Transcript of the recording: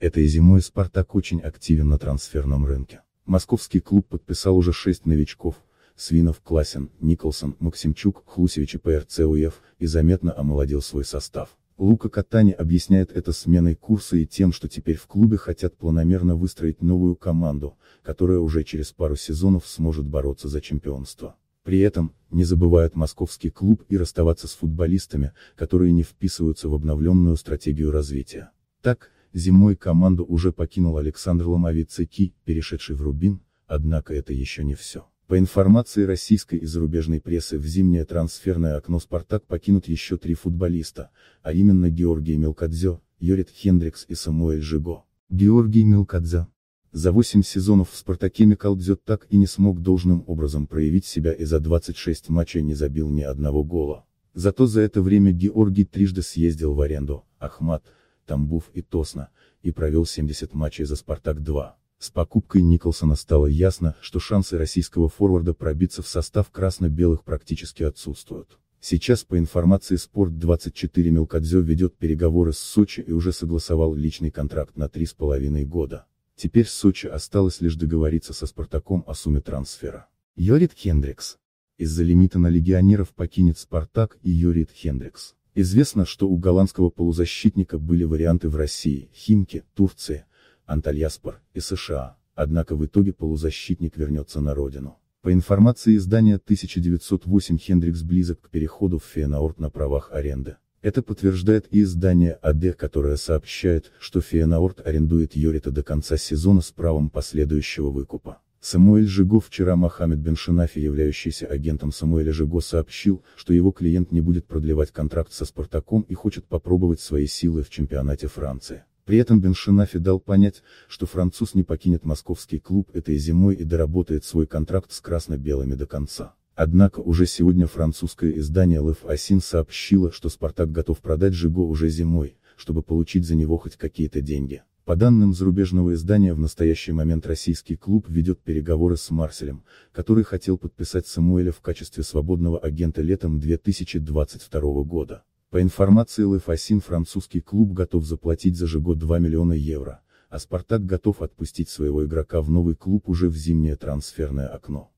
Этой зимой «Спартак» очень активен на трансферном рынке. Московский клуб подписал уже шесть новичков, Свинов, Классен, Николсон, Максимчук, Хлусевич и ПРЦ УЕФ, и заметно омолодил свой состав. Лука Катани объясняет это сменой курса и тем, что теперь в клубе хотят планомерно выстроить новую команду, которая уже через пару сезонов сможет бороться за чемпионство. При этом, не забывают московский клуб и расставаться с футболистами, которые не вписываются в обновленную стратегию развития. Так, Зимой команду уже покинул Александр Ломовицкий, перешедший в Рубин, однако это еще не все. По информации российской и зарубежной прессы в зимнее трансферное окно «Спартак» покинут еще три футболиста, а именно Георгий Мелкадзе, Йорит Хендрикс и Самуэль Жиго. Георгий Мелкадзе. За 8 сезонов в «Спартаке» Мелкадзе так и не смог должным образом проявить себя и за 26 матчей не забил ни одного гола. Зато за это время Георгий трижды съездил в аренду, Ахмат, Тамбов и Тосна и провел 70 матчей за «Спартак-2». С покупкой Николсона стало ясно, что шансы российского форварда пробиться в состав красно-белых практически отсутствуют. Сейчас по информации Спорт24 Мелкадзе ведет переговоры с Сочи и уже согласовал личный контракт на 3,5 года. Теперь Сочи осталось лишь договориться со Спартаком о сумме трансфера. Йорит Хендрикс. Из-за лимита на легионеров покинет Спартак и Йорит Хендрикс. Известно, что у голландского полузащитника были варианты в России, Химке, Турции, Антальяспор и США, однако в итоге полузащитник вернется на родину. По информации издания 1908 Хендрикс близок к переходу в Фенаорт на правах аренды. Это подтверждает и издание АД, которое сообщает, что Фенаорт арендует Йорита до конца сезона с правом последующего выкупа. Самуэль Жиго вчера Мохаммед Бен Шинафи, являющийся агентом Самуэля Жиго, сообщил, что его клиент не будет продлевать контракт со «Спартаком» и хочет попробовать свои силы в чемпионате Франции. При этом Бен Шинафи дал понять, что француз не покинет московский клуб этой зимой и доработает свой контракт с красно-белыми до конца. Однако уже сегодня французское издание Лев Асин сообщило, что «Спартак» готов продать Жиго уже зимой, чтобы получить за него хоть какие-то деньги. По данным зарубежного издания в настоящий момент российский клуб ведет переговоры с Марселем, который хотел подписать Самуэля в качестве свободного агента летом 2022 года. По информации ЛФАСИН французский клуб готов заплатить за Жиго 2 миллиона евро, а Спартак готов отпустить своего игрока в новый клуб уже в зимнее трансферное окно.